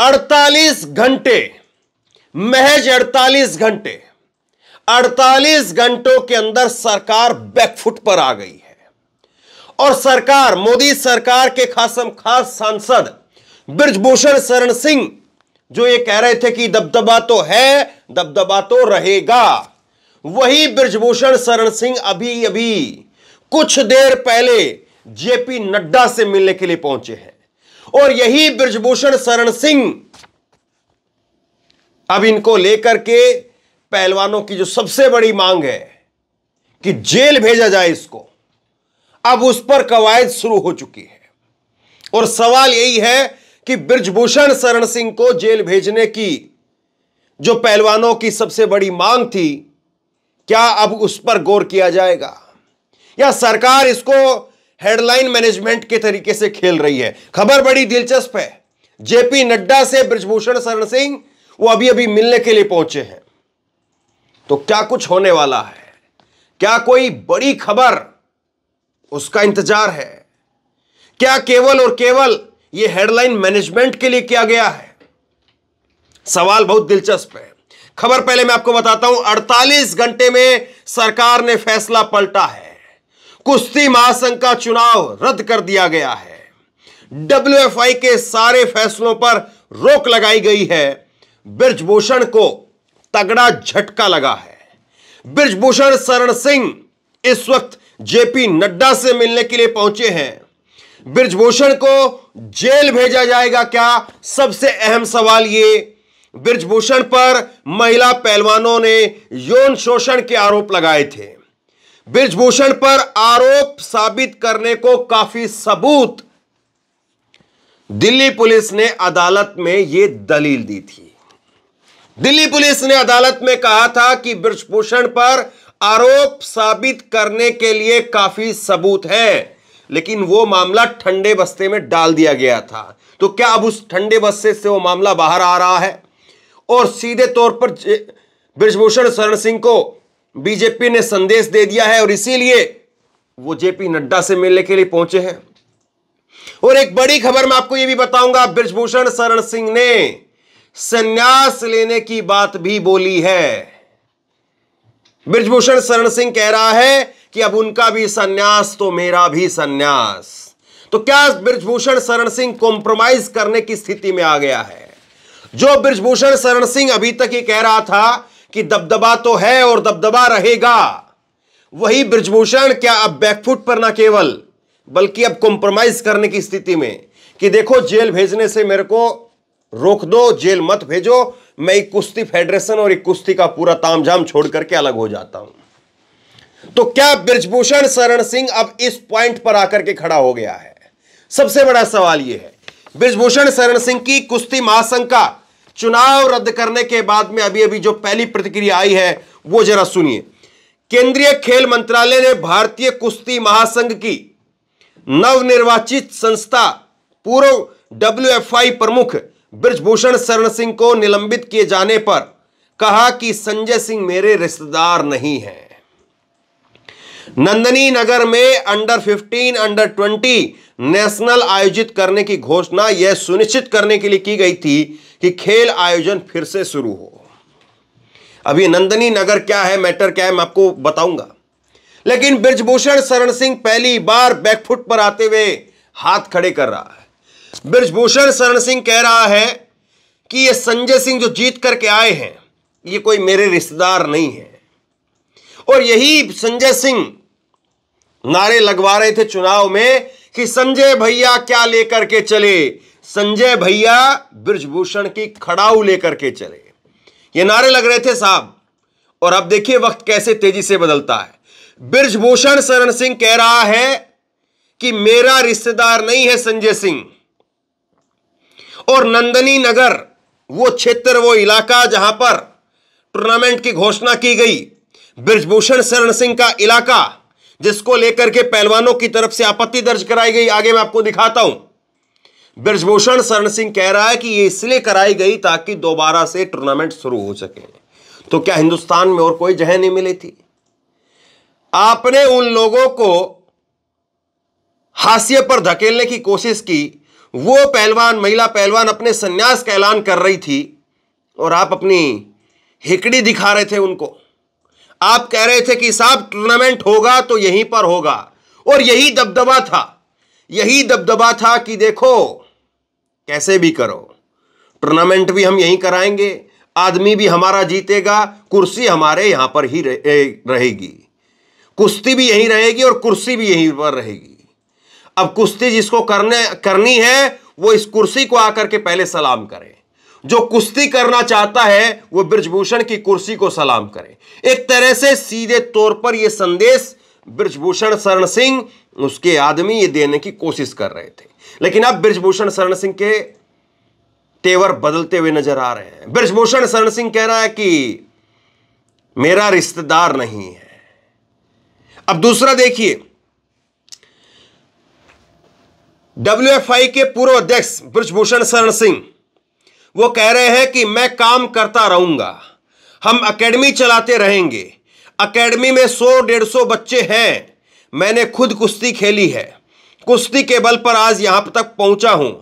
48 घंटे महज 48 घंटे 48 घंटों के अंदर सरकार बैकफुट पर आ गई है और सरकार मोदी सरकार के खासम खास सांसद ब्रजभूषण शरण सिंह जो ये कह रहे थे कि दबदबा तो है दबदबा तो रहेगा वही ब्रजभूषण शरण सिंह अभी अभी कुछ देर पहले जेपी नड्डा से मिलने के लिए पहुंचे हैं और यही ब्रजभूषण शरण सिंह अब इनको लेकर के पहलवानों की जो सबसे बड़ी मांग है कि जेल भेजा जाए इसको अब उस पर कवायद शुरू हो चुकी है और सवाल यही है कि ब्रजभूषण शरण सिंह को जेल भेजने की जो पहलवानों की सबसे बड़ी मांग थी क्या अब उस पर गौर किया जाएगा या सरकार इसको हेडलाइन मैनेजमेंट के तरीके से खेल रही है खबर बड़ी दिलचस्प है जेपी नड्डा से ब्रजभूषण शरण सिंह वो अभी अभी मिलने के लिए पहुंचे हैं तो क्या कुछ होने वाला है क्या कोई बड़ी खबर उसका इंतजार है क्या केवल और केवल यह हेडलाइन मैनेजमेंट के लिए किया गया है सवाल बहुत दिलचस्प है खबर पहले मैं आपको बताता हूं 48 घंटे में सरकार ने फैसला पलटा है कुश्ती महासंघ का चुनाव रद्द कर दिया गया है डब्ल्यू के सारे फैसलों पर रोक लगाई गई है ब्रजभूषण को तगड़ा झटका लगा है ब्रजभूषण शरण सिंह इस वक्त जेपी नड्डा से मिलने के लिए पहुंचे हैं ब्रजभूषण को जेल भेजा जाएगा क्या सबसे अहम सवाल ये ब्रजभूषण पर महिला पहलवानों ने यौन शोषण के आरोप लगाए थे ब्रजभूषण पर आरोप साबित करने को काफी सबूत दिल्ली पुलिस ने अदालत में यह दलील दी थी दिल्ली पुलिस ने अदालत में कहा था कि ब्रजभूषण पर आरोप साबित करने के लिए काफी सबूत है लेकिन वो मामला ठंडे बस्ते में डाल दिया गया था तो क्या अब उस ठंडे बस्ते से वो मामला बाहर आ रहा है और सीधे तौर पर ब्रजभूषण शरण सिंह को बीजेपी ने संदेश दे दिया है और इसीलिए वो जेपी नड्डा से मिलने के लिए पहुंचे हैं और एक बड़ी खबर मैं आपको यह भी बताऊंगा ब्रजभूषण शरण सिंह ने संन्यास लेने की बात भी बोली है ब्रजभूषण शरण सिंह कह रहा है कि अब उनका भी संन्यास तो मेरा भी संन्यास तो क्या ब्रजभूषण शरण सिंह कॉम्प्रोमाइज करने की स्थिति में आ गया है जो ब्रजभूषण शरण सिंह अभी तक ही कह रहा था कि दबदबा तो है और दबदबा रहेगा वही ब्रजभूषण क्या अब बैकफुट पर ना केवल बल्कि अब कॉम्प्रोमाइज करने की स्थिति में कि देखो जेल भेजने से मेरे को रोक दो जेल मत भेजो मैं एक कुश्ती फेडरेशन और एक कुश्ती का पूरा तामझाम छोड़ करके अलग हो जाता हूं तो क्या ब्रजभूषण शरण सिंह अब इस पॉइंट पर आकर के खड़ा हो गया है सबसे बड़ा सवाल यह है ब्रजभूषण शरण सिंह की कुश्ती महासंघ का चुनाव रद्द करने के बाद में अभी अभी जो पहली प्रतिक्रिया आई है वो जरा सुनिए केंद्रीय खेल मंत्रालय ने भारतीय कुश्ती महासंघ की नवनिर्वाचित संस्था पूर्व डब्ल्यू प्रमुख ब्रजभूषण शरण सिंह को निलंबित किए जाने पर कहा कि संजय सिंह मेरे रिश्तेदार नहीं हैं नंदनी नगर में अंडर 15 अंडर 20 नेशनल आयोजित करने की घोषणा यह सुनिश्चित करने के लिए की गई थी कि खेल आयोजन फिर से शुरू हो अभी नंदनी नगर क्या है मैटर क्या है मैं आपको बताऊंगा लेकिन ब्रजभूषण शरण सिंह पहली बार बैकफुट पर आते हुए हाथ खड़े कर रहा है ब्रजभूषण शरण सिंह कह रहा है कि ये संजय सिंह जो जीत करके आए हैं ये कोई मेरे रिश्तेदार नहीं है और यही संजय सिंह नारे लगवा रहे थे चुनाव में कि संजय भैया क्या लेकर के चले संजय भैया ब्रजभूषण की खड़ाऊ लेकर के चले ये नारे लग रहे थे साहब और अब देखिए वक्त कैसे तेजी से बदलता है ब्रजभूषण शरण सिंह कह रहा है कि मेरा रिश्तेदार नहीं है संजय सिंह और नंदनी नगर वो क्षेत्र वो इलाका जहां पर टूर्नामेंट की घोषणा की गई ब्रजभूषण शरण सिंह का इलाका जिसको लेकर के पहलवानों की तरफ से आपत्ति दर्ज कराई गई आगे मैं आपको दिखाता हूं ब्रजभूषण शरण सिंह कह रहा है कि ये इसलिए कराई गई ताकि दोबारा से टूर्नामेंट शुरू हो सके तो क्या हिंदुस्तान में और कोई जगह नहीं मिली थी आपने उन लोगों को हाशिए पर धकेलने की कोशिश की वो पहलवान महिला पहलवान अपने संन्यास का ऐलान कर रही थी और आप अपनी हिकड़ी दिखा रहे थे उनको आप कह रहे थे कि साहब टूर्नामेंट होगा तो यहीं पर होगा और यही दबदबा था यही दबदबा था कि देखो कैसे भी करो टूर्नामेंट भी हम यहीं कराएंगे आदमी भी हमारा जीतेगा कुर्सी हमारे यहां पर ही रहेगी कुश्ती भी यहीं रहेगी और कुर्सी भी यहीं पर रहेगी अब कुश्ती जिसको करने करनी है वो इस कुर्सी को आकर के पहले सलाम करें जो कुश्ती करना चाहता है वो ब्रजभूषण की कुर्सी को सलाम करे एक तरह से सीधे तौर पर यह संदेश ब्रजभूषण शरण सिंह उसके आदमी ये देने की कोशिश कर रहे थे लेकिन अब ब्रजभूषण शरण सिंह के तेवर बदलते हुए नजर आ रहे हैं ब्रजभूषण शरण सिंह कह रहा है कि मेरा रिश्तेदार नहीं है अब दूसरा देखिए डब्ल्यू एफ आई के पूर्व अध्यक्ष ब्रजभूषण शरण सिंह वो कह रहे हैं कि मैं काम करता रहूंगा हम एकेडमी चलाते रहेंगे एकेडमी में सौ डेढ़ सौ बच्चे हैं मैंने खुद कुश्ती खेली है कुश्ती के बल पर आज यहां तक पहुंचा हूं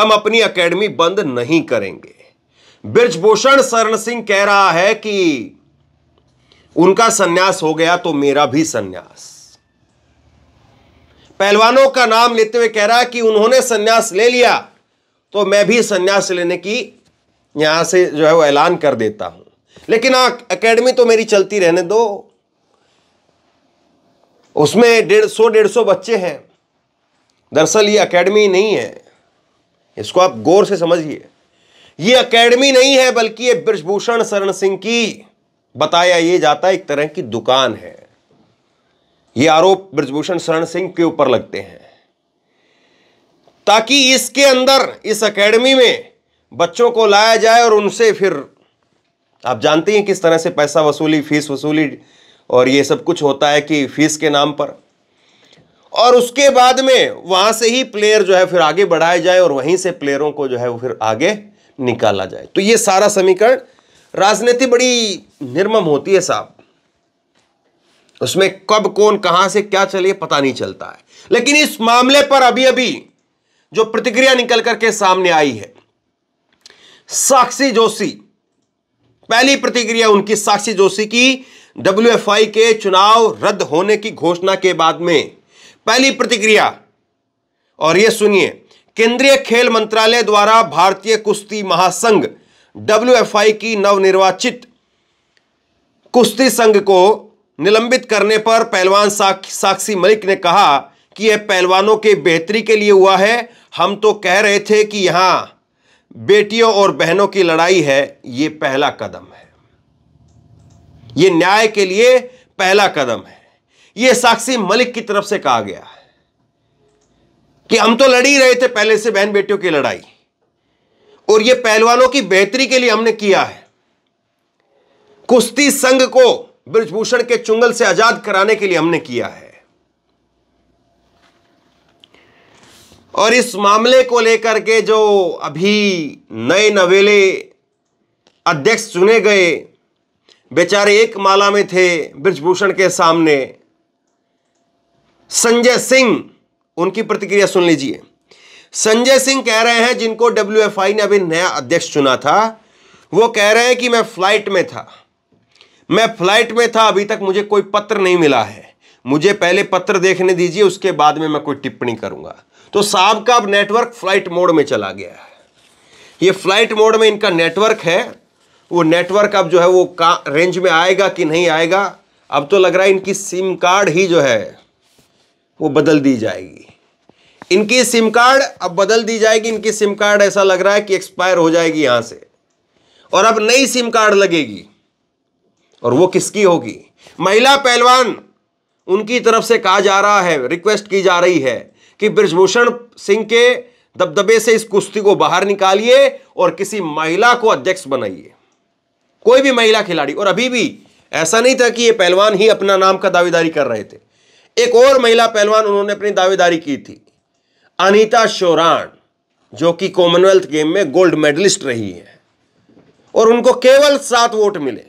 हम अपनी एकेडमी बंद नहीं करेंगे ब्रजभूषण शरण सिंह कह रहा है कि उनका सन्यास हो गया तो मेरा भी सन्यास पहलवानों का नाम लेते हुए कह रहा है कि उन्होंने सन्यास ले लिया तो मैं भी सन्यास लेने की यहाँ से जो है वो ऐलान कर देता हूँ लेकिन अकेडमी हाँ, तो मेरी चलती रहने दो उसमें डेढ़ सौ डेढ़ सौ बच्चे हैं दरअसल ये अकेडमी नहीं है इसको आप गौर से समझिए ये अकेडमी नहीं है बल्कि ये ब्रजभूषण शरण सिंह की बताया ये जाता है एक तरह की दुकान है ये आरोप ब्रजभूषण शरण सिंह के ऊपर लगते हैं ताकि इसके अंदर इस अकेडमी में बच्चों को लाया जाए और उनसे फिर आप जानते हैं किस तरह से पैसा वसूली फीस वसूली और ये सब कुछ होता है कि फीस के नाम पर और उसके बाद में वहां से ही प्लेयर जो है फिर आगे बढ़ाए जाए और वहीं से प्लेयरों को जो है वो फिर आगे निकाला जाए तो ये सारा समीकरण राजनीति बड़ी निर्मम होती है साहब उसमें कब कौन कहां से क्या चलिए पता नहीं चलता है लेकिन इस मामले पर अभी अभी जो प्रतिक्रिया निकल करके सामने आई है साक्षी जोशी पहली प्रतिक्रिया उनकी साक्षी जोशी की डब्ल्यू के चुनाव रद्द होने की घोषणा के बाद में पहली प्रतिक्रिया और यह सुनिए केंद्रीय खेल मंत्रालय द्वारा भारतीय कुश्ती महासंघ डब्ल्यू की नवनिर्वाचित कुश्ती संघ को निलंबित करने पर पहलवान साक, साक्षी मलिक ने कहा कि यह पहलवानों के बेहतरी के लिए हुआ है हम तो कह रहे थे कि यहां बेटियों और बहनों की लड़ाई है ये पहला कदम है ये न्याय के लिए पहला कदम है ये साक्षी मलिक की तरफ से कहा गया है कि हम तो लड़ ही रहे थे पहले से बहन बेटियों की लड़ाई और ये पहलवानों की बेहतरी के लिए हमने किया है कुश्ती संघ को ब्रजभूषण के चुंगल से आजाद कराने के लिए हमने किया है और इस मामले को लेकर के जो अभी नए नवेले अध्यक्ष चुने गए बेचारे एक माला में थे ब्रजभूषण के सामने संजय सिंह उनकी प्रतिक्रिया सुन लीजिए संजय सिंह कह रहे हैं जिनको आई ने अभी नया अध्यक्ष चुना था वो कह रहे हैं कि मैं फ्लाइट में था मैं फ्लाइट में था अभी तक मुझे कोई पत्र नहीं मिला है मुझे पहले पत्र देखने दीजिए उसके बाद में मैं कोई टिप्पणी करूंगा तो साहब का अब नेटवर्क फ्लाइट मोड में चला गया है ये फ्लाइट मोड में इनका नेटवर्क है वो नेटवर्क अब जो है वो का रेंज में आएगा कि नहीं आएगा अब तो लग रहा है इनकी सिम कार्ड ही जो है वो बदल दी जाएगी इनकी सिम कार्ड अब बदल दी जाएगी इनकी सिम कार्ड ऐसा लग रहा है कि एक्सपायर हो जाएगी यहाँ से और अब नई सिम कार्ड लगेगी और वो किसकी होगी महिला पहलवान उनकी तरफ से कहा जा रहा है रिक्वेस्ट की जा रही है कि ब्रजभूषण सिंह के दबदबे से इस कुश्ती को बाहर निकालिए और किसी महिला को अध्यक्ष बनाइए कोई भी महिला खिलाड़ी और अभी भी ऐसा नहीं था कि ये पहलवान ही अपना नाम का दावेदारी कर रहे थे एक और महिला पहलवान उन्होंने अपनी दावेदारी की थी अनीता शोरान जो कि कॉमनवेल्थ गेम में गोल्ड मेडलिस्ट रही है और उनको केवल सात वोट मिले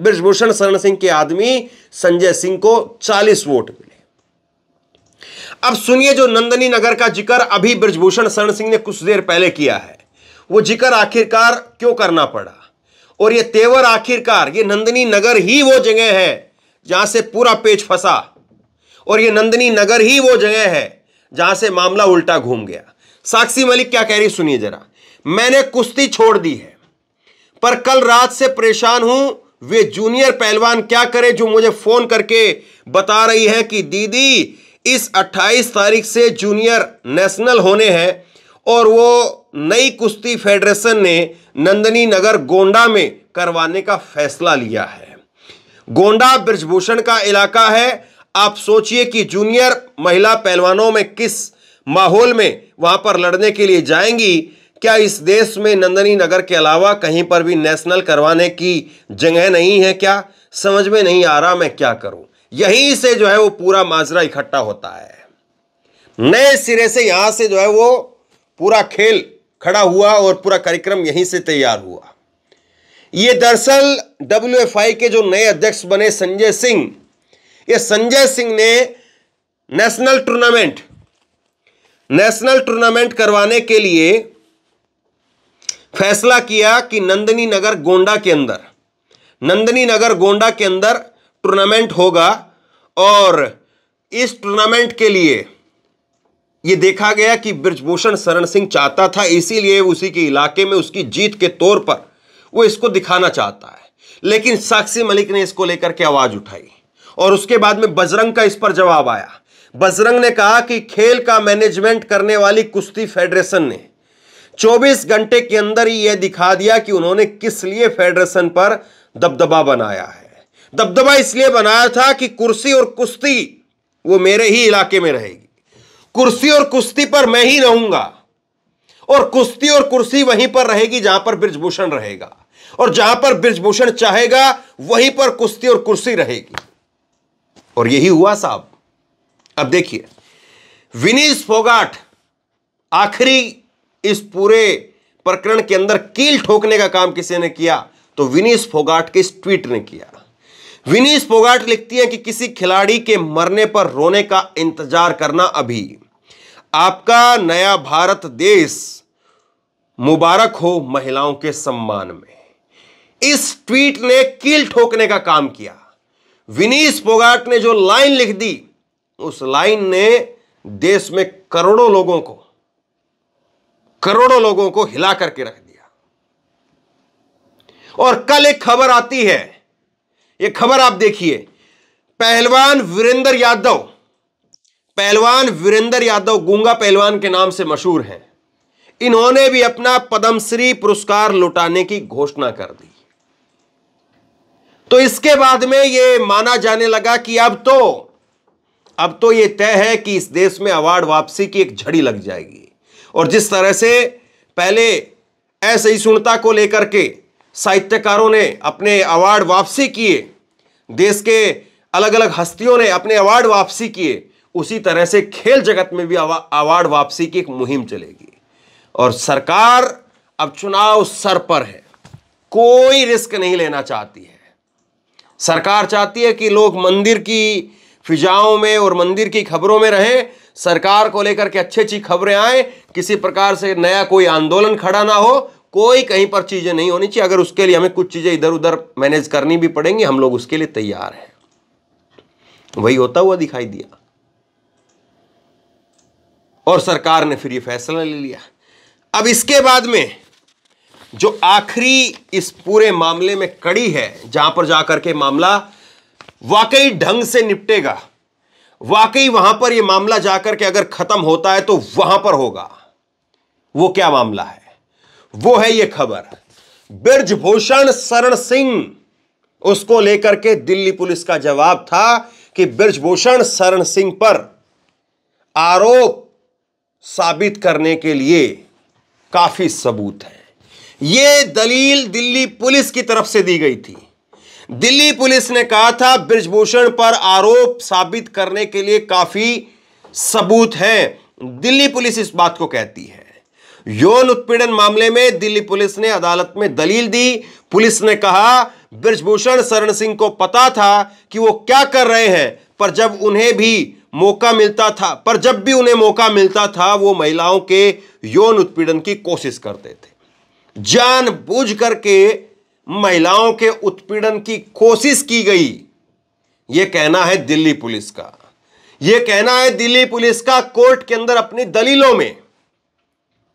ब्रजभूषण शरण सिंह के आदमी संजय सिंह को चालीस वोट मिले अब सुनिए जो नंदनी नगर का जिक्र अभी ब्रजभूषण शरण सिंह ने कुछ देर पहले किया है वो जिक्र आखिरकार क्यों करना पड़ा और ये तेवर आखिरकार ये नंदनी नगर ही वो जगह है जहां से पूरा पेच फंसा और ये नंदनी नगर ही वो जगह है जहां से मामला उल्टा घूम गया साक्षी मलिक क्या कह रही सुनिए जरा मैंने कुश्ती छोड़ दी है पर कल रात से परेशान हूं वे जूनियर पहलवान क्या करे जो मुझे फोन करके बता रही है कि दीदी इस 28 तारीख से जूनियर नेशनल होने हैं और वो नई कुश्ती फेडरेशन ने नंदनी नगर गोंडा में करवाने का फैसला लिया है गोंडा ब्रजभूषण का इलाका है आप सोचिए कि जूनियर महिला पहलवानों में किस माहौल में वहां पर लड़ने के लिए जाएंगी क्या इस देश में नंदनी नगर के अलावा कहीं पर भी नेशनल करवाने की जगह नहीं है क्या समझ में नहीं आ रहा मैं क्या करूं यहीं से जो है वो पूरा माजरा इकट्ठा होता है नए सिरे से यहां से जो है वो पूरा खेल खड़ा हुआ और पूरा कार्यक्रम यहीं से तैयार हुआ ये दरअसल डब्ल्यू के जो नए अध्यक्ष बने संजय सिंह ये संजय सिंह ने नेशनल टूर्नामेंट नेशनल टूर्नामेंट करवाने के लिए फैसला किया कि नंदनी नगर गोंडा के अंदर नंदनी नगर गोंडा के अंदर टूर्नामेंट होगा और इस टूर्नामेंट के लिए ये देखा गया कि ब्रजभूषण शरण सिंह चाहता था इसीलिए उसी के इलाके में उसकी जीत के तौर पर वो इसको दिखाना चाहता है लेकिन साक्षी मलिक ने इसको लेकर के आवाज उठाई और उसके बाद में बजरंग का इस पर जवाब आया बजरंग ने कहा कि खेल का मैनेजमेंट करने वाली कुश्ती फेडरेशन ने 24 घंटे के अंदर ही यह दिखा दिया कि उन्होंने किस लिए फेडरेशन पर दबदबा बनाया है दबदबा इसलिए बनाया था कि कुर्सी और कुश्ती वो मेरे ही इलाके में रहेगी कुर्सी और कुश्ती पर मैं ही रहूंगा और कुश्ती और कुर्सी वहीं पर रहेगी जहां पर ब्रजभूषण रहेगा और जहां पर ब्रजभूषण चाहेगा वहीं पर कुश्ती और कुर्सी रहेगी और यही हुआ साहब अब देखिए विनीस फोगाट आखिरी इस पूरे प्रकरण के अंदर कील ठोकने का काम किसी ने किया तो विनीस फोगाट के इस ट्वीट ने किया विनीस पोगाट लिखती हैं कि किसी खिलाड़ी के मरने पर रोने का इंतजार करना अभी आपका नया भारत देश मुबारक हो महिलाओं के सम्मान में इस ट्वीट ने कील ठोकने का काम किया विनीस पोगाट ने जो लाइन लिख दी उस लाइन ने देश में करोड़ों लोगों को करोड़ों लोगों को हिला करके रख दिया और कल एक खबर आती है ये खबर आप देखिए पहलवान वीरेंद्र यादव पहलवान वीरेंद्र यादव गूंगा पहलवान के नाम से मशहूर हैं इन्होंने भी अपना पद्मश्री पुरस्कार लुटाने की घोषणा कर दी तो इसके बाद में ये माना जाने लगा कि अब तो अब तो ये तय है कि इस देश में अवार्ड वापसी की एक झड़ी लग जाएगी और जिस तरह से पहले सुनता को लेकर के साहित्यकारों ने अपने अवार्ड वापसी किए देश के अलग अलग हस्तियों ने अपने अवार्ड वापसी किए उसी तरह से खेल जगत में भी अवार्ड वापसी की एक मुहिम चलेगी और सरकार अब चुनाव सर पर है कोई रिस्क नहीं लेना चाहती है सरकार चाहती है कि लोग मंदिर की फिजाओं में और मंदिर की खबरों में रहें सरकार को लेकर के अच्छी अच्छी खबरें आए किसी प्रकार से नया कोई आंदोलन खड़ा ना हो कोई कहीं पर चीज़ें नहीं होनी चाहिए अगर उसके लिए हमें कुछ चीज़ें इधर उधर मैनेज करनी भी पड़ेंगी हम लोग उसके लिए तैयार हैं वही होता हुआ दिखाई दिया और सरकार ने फिर ये फैसला ले लिया अब इसके बाद में जो आखिरी इस पूरे मामले में कड़ी है जहां पर जाकर के मामला वाकई ढंग से निपटेगा वाकई वहां पर यह मामला जाकर के अगर खत्म होता है तो वहां पर होगा वो क्या मामला है वो है ये खबर ब्रजभूषण शरण सिंह उसको लेकर के दिल्ली पुलिस का जवाब था कि ब्रजभूषण शरण सिंह पर आरोप साबित करने के लिए काफी सबूत है यह दलील दिल्ली पुलिस की तरफ से दी गई थी दिल्ली पुलिस ने कहा था ब्रजभूषण पर आरोप साबित करने के लिए काफी सबूत है दिल्ली पुलिस इस बात को कहती है यौन उत्पीड़न मामले में दिल्ली पुलिस ने अदालत में दलील दी पुलिस ने कहा ब्रजभूषण शरण सिंह को पता था कि वो क्या कर रहे हैं पर जब उन्हें भी मौका मिलता था पर जब भी उन्हें मौका मिलता था वो महिलाओं के यौन उत्पीड़न की कोशिश करते थे जान बुझ करके महिलाओं के उत्पीड़न की कोशिश की गई यह कहना है दिल्ली पुलिस का यह कहना है दिल्ली पुलिस का कोर्ट के अंदर अपनी दलीलों में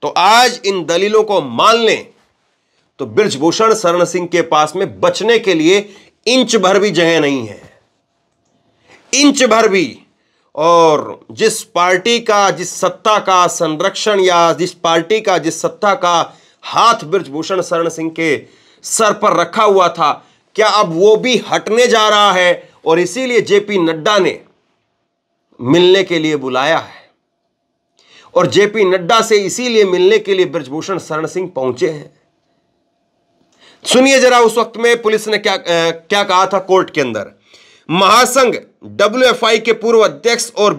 तो आज इन दलीलों को मान लें तो ब्रजभूषण शरण सिंह के पास में बचने के लिए इंच भर भी जगह नहीं है इंच भर भी और जिस पार्टी का जिस सत्ता का संरक्षण या जिस पार्टी का जिस सत्ता का हाथ ब्रजभूषण शरण सिंह के सर पर रखा हुआ था क्या अब वो भी हटने जा रहा है और इसीलिए जेपी नड्डा ने मिलने के लिए बुलाया है और जेपी नड्डा से इसीलिए मिलने के लिए ब्रजभूषण शरण सिंह पहुंचे हैं सुनिए जरा उस वक्त में पुलिस ने क्या आ, क्या कहा था कोर्ट के अंदर महासंघ डब्ल्यू के पूर्व अध्यक्ष और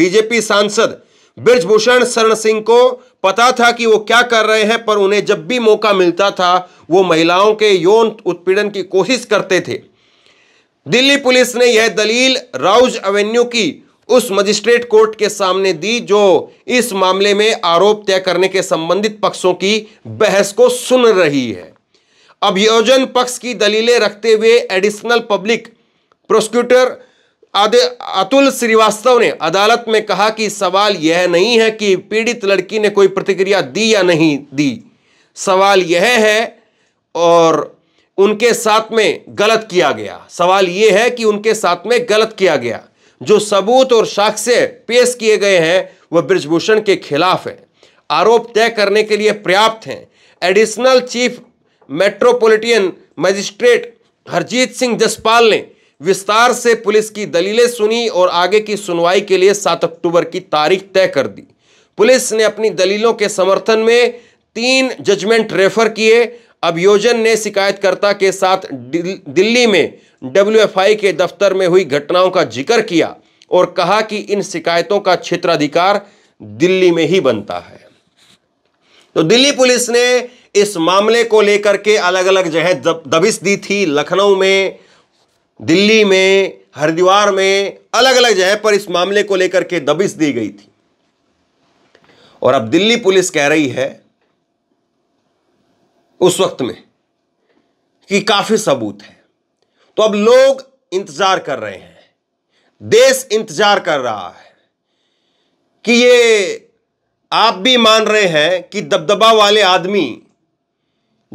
बीजेपी सांसद ब्रजभूषण शरण सिंह को पता था कि वो क्या कर रहे हैं पर उन्हें जब भी मौका मिलता था वो महिलाओं के यौन उत्पीड़न की कोशिश करते थे दिल्ली पुलिस ने यह दलील राउज एवेन्यू की उस मजिस्ट्रेट कोर्ट के सामने दी जो इस मामले में आरोप तय करने के संबंधित पक्षों की बहस को सुन रही है अभियोजन पक्ष की दलीलें रखते हुए एडिशनल पब्लिक प्रोसिक्यूटर आदि अतुल श्रीवास्तव ने अदालत में कहा कि सवाल यह नहीं है कि पीड़ित लड़की ने कोई प्रतिक्रिया दी या नहीं दी सवाल यह है और उनके साथ में गलत किया गया सवाल यह है कि उनके साथ में गलत किया गया जो सबूत और साक्ष्य पेश किए गए हैं वह ब्रजभूषण के खिलाफ है आरोप तय करने के लिए पर्याप्त हैं additional chief metropolitan magistrate Harjeet Singh Jaspal ने विस्तार से पुलिस की दलीलें सुनी और आगे की सुनवाई के लिए सात अक्टूबर की तारीख तय कर दी पुलिस ने अपनी दलीलों के समर्थन में तीन जजमेंट रेफर किए अभियोजन ने शिकायतकर्ता के साथ दिल्ली में डब्ल्यू के दफ्तर में हुई घटनाओं का जिक्र किया और कहा कि इन शिकायतों का क्षेत्राधिकार दिल्ली में ही बनता है तो दिल्ली पुलिस ने इस मामले को लेकर के अलग अलग जगह दबिश दी थी लखनऊ में दिल्ली में हरिद्वार में अलग अलग जगह पर इस मामले को लेकर के दबिश दी गई थी और अब दिल्ली पुलिस कह रही है उस वक्त में कि काफी सबूत है तो अब लोग इंतजार कर रहे हैं देश इंतजार कर रहा है कि ये आप भी मान रहे हैं कि दबदबा वाले आदमी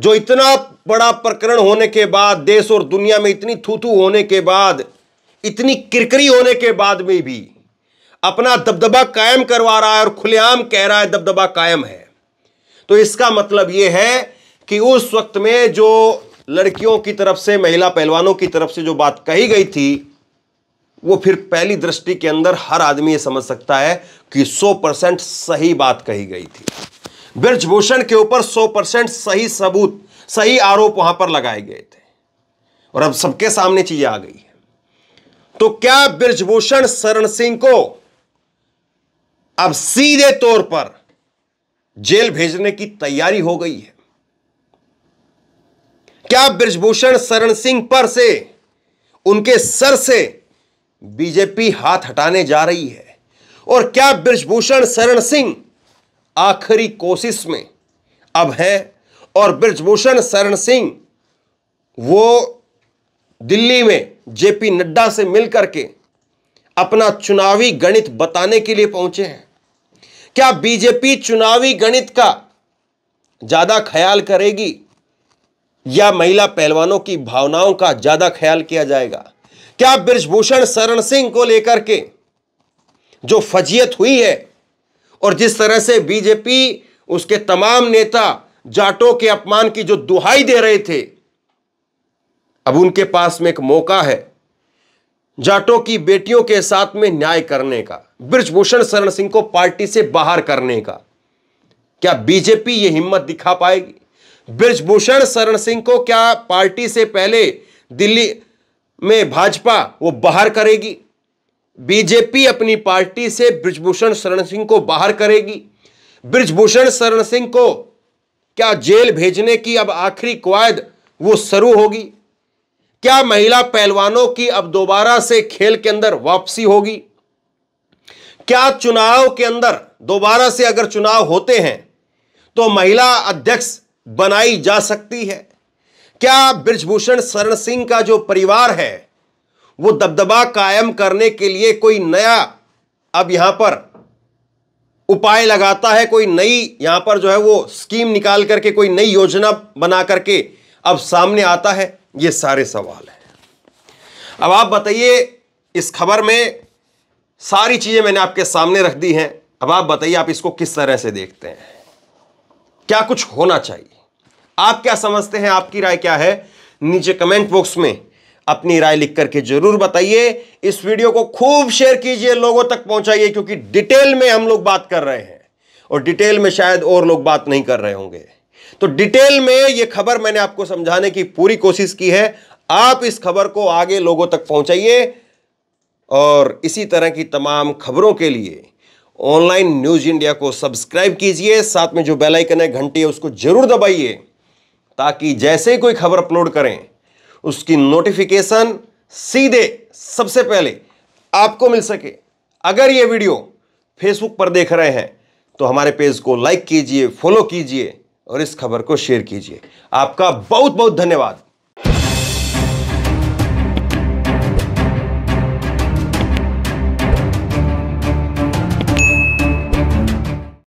जो इतना बड़ा प्रकरण होने के बाद देश और दुनिया में इतनी थूथू होने के बाद इतनी किरकरी होने के बाद में भी अपना दबदबा कायम करवा रहा है और खुलेआम कह रहा है दबदबा कायम है तो इसका मतलब यह है कि उस वक्त में जो लड़कियों की तरफ से महिला पहलवानों की तरफ से जो बात कही गई थी वो फिर पहली दृष्टि के अंदर हर आदमी ये समझ सकता है कि 100 परसेंट सही बात कही गई थी ब्रजभूषण के ऊपर 100 परसेंट सही सबूत सही आरोप वहां पर लगाए गए थे और अब सबके सामने चीजें आ गई है तो क्या ब्रजभूषण शरण सिंह को अब सीधे तौर पर जेल भेजने की तैयारी हो गई है क्या ब्रजभूषण शरण सिंह पर से उनके सर से बीजेपी हाथ हटाने जा रही है और क्या ब्रजभूषण शरण सिंह आखिरी कोशिश में अब है और ब्रजभूषण शरण सिंह वो दिल्ली में जेपी नड्डा से मिलकर के अपना चुनावी गणित बताने के लिए पहुंचे हैं क्या बीजेपी चुनावी गणित का ज्यादा ख्याल करेगी या महिला पहलवानों की भावनाओं का ज्यादा ख्याल किया जाएगा क्या ब्रजभूषण शरण सिंह को लेकर के जो फजीयत हुई है और जिस तरह से बीजेपी उसके तमाम नेता जाटों के अपमान की जो दुहाई दे रहे थे अब उनके पास में एक मौका है जाटों की बेटियों के साथ में न्याय करने का ब्रजभूषण शरण सिंह को पार्टी से बाहर करने का क्या बीजेपी यह हिम्मत दिखा पाएगी ब्रजभूषण शरण सिंह को क्या पार्टी से पहले दिल्ली में भाजपा वो बाहर करेगी बीजेपी अपनी पार्टी से ब्रजभूषण शरण सिंह को बाहर करेगी ब्रजभूषण शरण सिंह को क्या जेल भेजने की अब आखिरी कवायद वो शुरू होगी क्या महिला पहलवानों की अब दोबारा से खेल के अंदर वापसी होगी क्या चुनाव के अंदर दोबारा से अगर चुनाव होते हैं तो महिला अध्यक्ष बनाई जा सकती है क्या ब्रजभूषण शरण सिंह का जो परिवार है वो दबदबा कायम करने के लिए कोई नया अब यहां पर उपाय लगाता है कोई नई यहां पर जो है वो स्कीम निकाल करके कोई नई योजना बना करके अब सामने आता है ये सारे सवाल हैं अब आप बताइए इस खबर में सारी चीजें मैंने आपके सामने रख दी हैं अब आप बताइए आप इसको किस तरह से देखते हैं क्या कुछ होना चाहिए आप क्या समझते हैं आपकी राय क्या है नीचे कमेंट बॉक्स में अपनी राय लिख करके जरूर बताइए इस वीडियो को खूब शेयर कीजिए लोगों तक पहुंचाइए क्योंकि डिटेल में हम लोग बात कर रहे हैं और डिटेल में शायद और लोग बात नहीं कर रहे होंगे तो डिटेल में यह खबर मैंने आपको समझाने की पूरी कोशिश की है आप इस खबर को आगे लोगों तक पहुंचाइए और इसी तरह की तमाम खबरों के लिए ऑनलाइन न्यूज इंडिया को सब्सक्राइब कीजिए साथ में जो बेल आइकन है घंटी है उसको जरूर दबाइए ताकि जैसे ही कोई खबर अपलोड करें उसकी नोटिफिकेशन सीधे सबसे पहले आपको मिल सके अगर ये वीडियो फेसबुक पर देख रहे हैं तो हमारे पेज को लाइक कीजिए फॉलो कीजिए और इस खबर को शेयर कीजिए आपका बहुत बहुत धन्यवाद